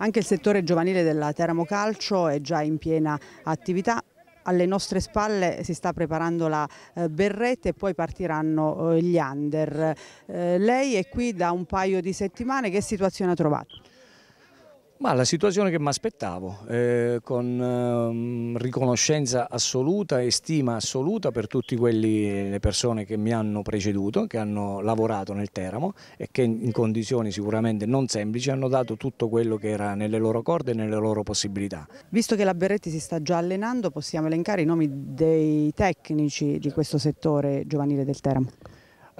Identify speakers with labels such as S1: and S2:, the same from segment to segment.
S1: Anche il settore giovanile della Teramo Calcio è già in piena attività, alle nostre spalle si sta preparando la eh, berretta e poi partiranno eh, gli under. Eh, lei è qui da un paio di settimane, che situazione ha trovato?
S2: Ma la situazione che mi aspettavo, eh, con eh, riconoscenza assoluta e stima assoluta per tutte le persone che mi hanno preceduto, che hanno lavorato nel Teramo e che in condizioni sicuramente non semplici hanno dato tutto quello che era nelle loro corde e nelle loro possibilità.
S1: Visto che la Berretti si sta già allenando, possiamo elencare i nomi dei tecnici di questo settore giovanile del Teramo?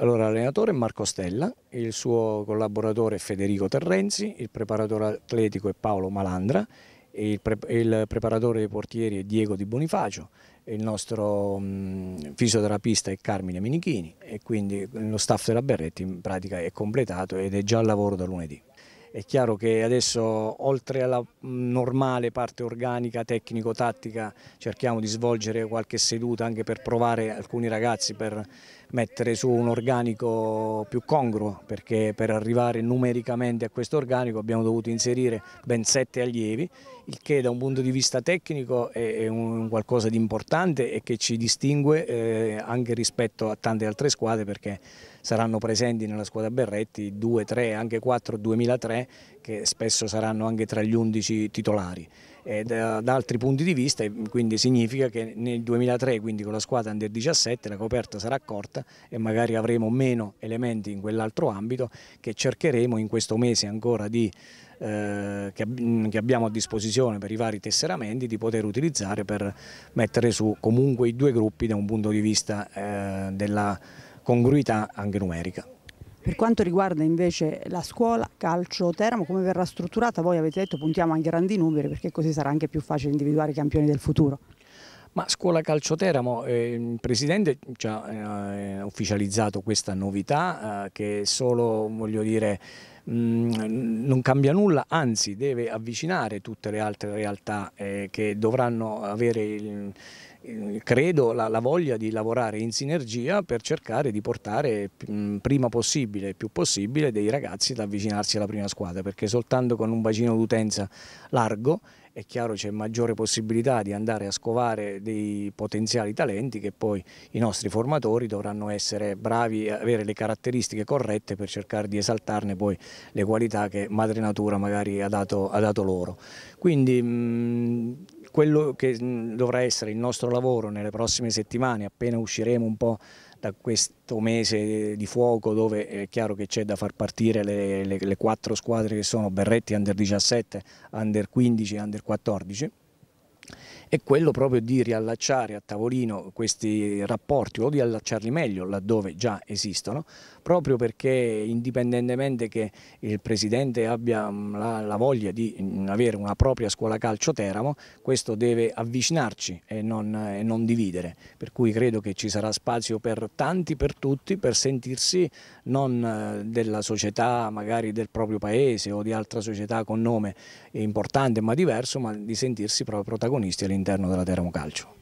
S2: Allora, l'allenatore è Marco Stella, il suo collaboratore è Federico Terrenzi, il preparatore atletico è Paolo Malandra, il, pre il preparatore dei portieri è Diego Di Bonifacio, il nostro mh, fisioterapista è Carmine Minichini e quindi lo staff della Berretti in pratica è completato ed è già al lavoro da lunedì. È chiaro che adesso oltre alla normale parte organica, tecnico-tattica cerchiamo di svolgere qualche seduta anche per provare alcuni ragazzi per mettere su un organico più congruo perché per arrivare numericamente a questo organico abbiamo dovuto inserire ben sette allievi il che da un punto di vista tecnico è un qualcosa di importante e che ci distingue eh, anche rispetto a tante altre squadre perché saranno presenti nella squadra Berretti 2, 3, anche 4, 2003 che spesso saranno anche tra gli 11 titolari. E da, eh, da altri punti di vista quindi significa che nel 2003 quindi con la squadra under 17 la coperta sarà corta e magari avremo meno elementi in quell'altro ambito che cercheremo in questo mese ancora di eh, che, abbiamo a disposizione per i vari tesseramenti di poter utilizzare per mettere su comunque i due gruppi da un punto di vista eh, della congruità anche numerica.
S1: Per quanto riguarda invece la scuola calcio Teramo, come verrà strutturata? Voi avete detto puntiamo a grandi numeri perché così sarà anche più facile individuare i campioni del futuro.
S2: Ma Scuola Calcio Teramo, eh, il Presidente ci ha eh, ufficializzato questa novità eh, che solo, voglio dire, non cambia nulla, anzi deve avvicinare tutte le altre realtà eh, che dovranno avere il, credo la, la, voglia di lavorare in sinergia per cercare di portare prima possibile, più possibile, dei ragazzi ad avvicinarsi alla prima squadra, perché soltanto con un bacino d'utenza largo è chiaro c'è maggiore possibilità di andare a scovare dei potenziali talenti che poi i nostri formatori dovranno essere bravi avere le caratteristiche corrette per cercare di esaltarne poi le qualità che madre natura magari ha dato, ha dato loro. Quindi mh, quello che dovrà essere il nostro lavoro nelle prossime settimane, appena usciremo un po' da questo mese di fuoco dove è chiaro che c'è da far partire le, le, le, quattro squadre che sono Berretti Under 17, Under 15 e Under 14 è quello proprio di riallacciare a tavolino questi rapporti o di allacciarli meglio laddove già esistono, proprio perché indipendentemente che il Presidente abbia mm, la, la voglia di mm, avere una propria scuola calcio Teramo, questo deve avvicinarci e non, e non dividere, per cui credo che ci sarà spazio per tanti, per tutti, per sentirsi non eh, della società magari del proprio paese o di altra società con nome importante ma diverso, ma di sentirsi proprio protagonisti all'interno all'interno della Teramo Calcio.